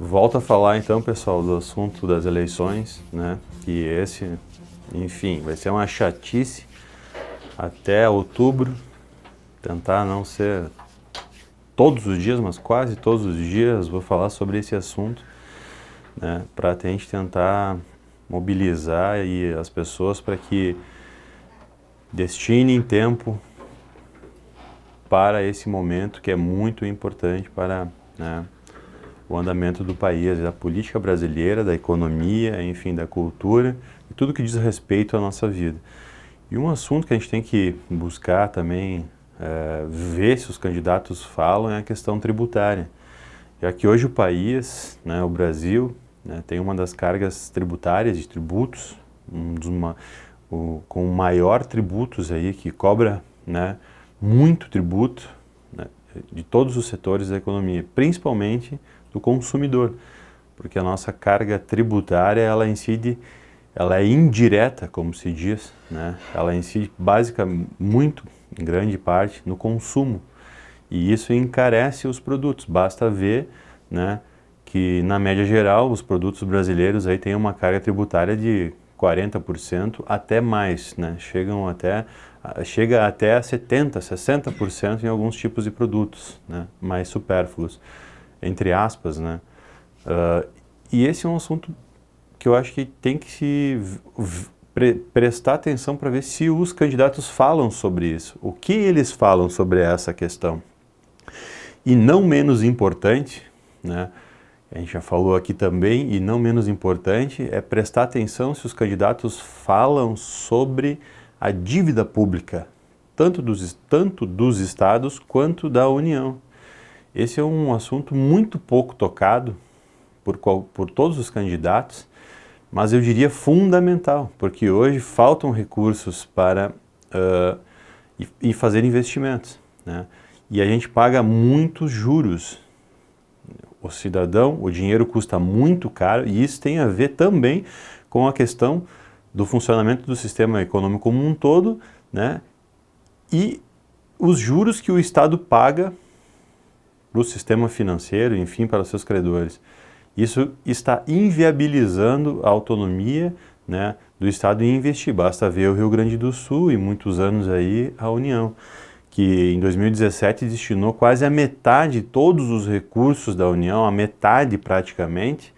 Volto a falar então, pessoal, do assunto das eleições, né? Que esse, enfim, vai ser uma chatice até outubro. Tentar não ser todos os dias, mas quase todos os dias, vou falar sobre esse assunto, né? Para a gente tentar mobilizar e as pessoas para que Destine em tempo para esse momento que é muito importante para né, o andamento do país, da política brasileira, da economia, enfim, da cultura e tudo que diz respeito à nossa vida. E um assunto que a gente tem que buscar também, é, ver se os candidatos falam, é a questão tributária. Já que hoje o país, né, o Brasil, né, tem uma das cargas tributárias, de tributos, um dos, uma, o, com maior tributos aí, que cobra né, muito tributo né, de todos os setores da economia, principalmente do consumidor, porque a nossa carga tributária ela incide, ela é indireta, como se diz, né, ela incide básica muito, em grande parte, no consumo. E isso encarece os produtos, basta ver né, que na média geral os produtos brasileiros aí têm uma carga tributária de 40% até mais, né? Chegam até chega até 70, 60% em alguns tipos de produtos, né? Mais supérfluos, entre aspas, né? Uh, e esse é um assunto que eu acho que tem que se pre prestar atenção para ver se os candidatos falam sobre isso, o que eles falam sobre essa questão. E não menos importante, né? a gente já falou aqui também, e não menos importante, é prestar atenção se os candidatos falam sobre a dívida pública, tanto dos, tanto dos estados quanto da União. Esse é um assunto muito pouco tocado por, por todos os candidatos, mas eu diria fundamental, porque hoje faltam recursos para uh, e, e fazer investimentos. Né? E a gente paga muitos juros o cidadão, o dinheiro custa muito caro e isso tem a ver também com a questão do funcionamento do sistema econômico como um todo, né? E os juros que o Estado paga para o sistema financeiro, enfim, para os seus credores. Isso está inviabilizando a autonomia né, do Estado em investir. Basta ver o Rio Grande do Sul e muitos anos aí a União que em 2017 destinou quase a metade de todos os recursos da União, a metade praticamente,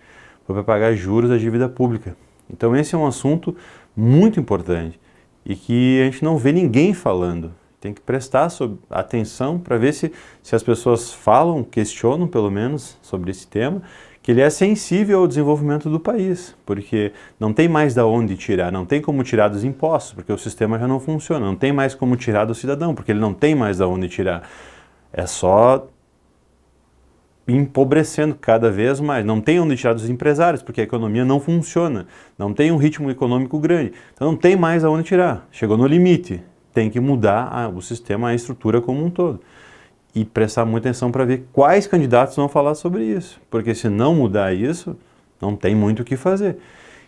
foi para pagar juros da dívida pública. Então esse é um assunto muito importante e que a gente não vê ninguém falando. Tem que prestar atenção para ver se, se as pessoas falam, questionam pelo menos sobre esse tema que ele é sensível ao desenvolvimento do país, porque não tem mais da onde tirar, não tem como tirar dos impostos, porque o sistema já não funciona, não tem mais como tirar do cidadão, porque ele não tem mais da onde tirar. É só empobrecendo cada vez mais. Não tem onde tirar dos empresários, porque a economia não funciona, não tem um ritmo econômico grande. Então não tem mais aonde tirar. Chegou no limite. Tem que mudar a, o sistema, a estrutura como um todo e prestar muita atenção para ver quais candidatos vão falar sobre isso, porque se não mudar isso, não tem muito o que fazer.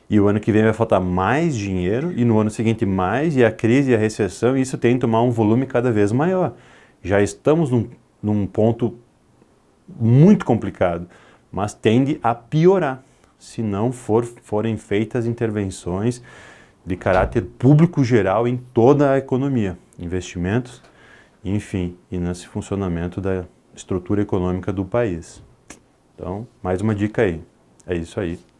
E o ano que vem vai faltar mais dinheiro, e no ano seguinte mais, e a crise e a recessão, e isso tem que tomar um volume cada vez maior. Já estamos num, num ponto muito complicado, mas tende a piorar se não for, forem feitas intervenções de caráter público geral em toda a economia. Investimentos enfim, e nesse funcionamento da estrutura econômica do país. Então, mais uma dica aí. É isso aí.